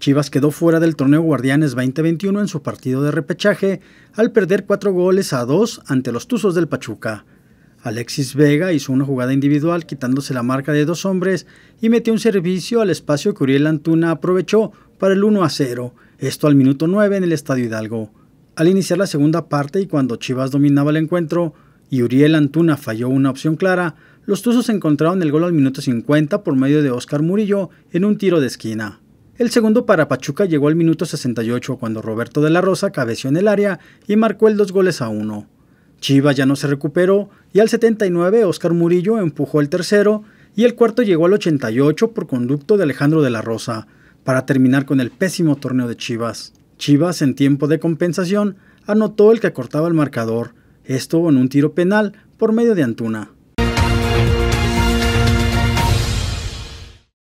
Chivas quedó fuera del torneo Guardianes 2021 en su partido de repechaje al perder cuatro goles a dos ante los Tuzos del Pachuca. Alexis Vega hizo una jugada individual quitándose la marca de dos hombres y metió un servicio al espacio que Uriel Antuna aprovechó para el 1 a 0, esto al minuto 9 en el Estadio Hidalgo. Al iniciar la segunda parte y cuando Chivas dominaba el encuentro y Uriel Antuna falló una opción clara, los Tuzos encontraron el gol al minuto 50 por medio de Oscar Murillo en un tiro de esquina. El segundo para Pachuca llegó al minuto 68 cuando Roberto de la Rosa cabeció en el área y marcó el dos goles a uno. Chivas ya no se recuperó y al 79 Oscar Murillo empujó el tercero y el cuarto llegó al 88 por conducto de Alejandro de la Rosa para terminar con el pésimo torneo de Chivas. Chivas en tiempo de compensación anotó el que acortaba el marcador, esto en un tiro penal por medio de Antuna.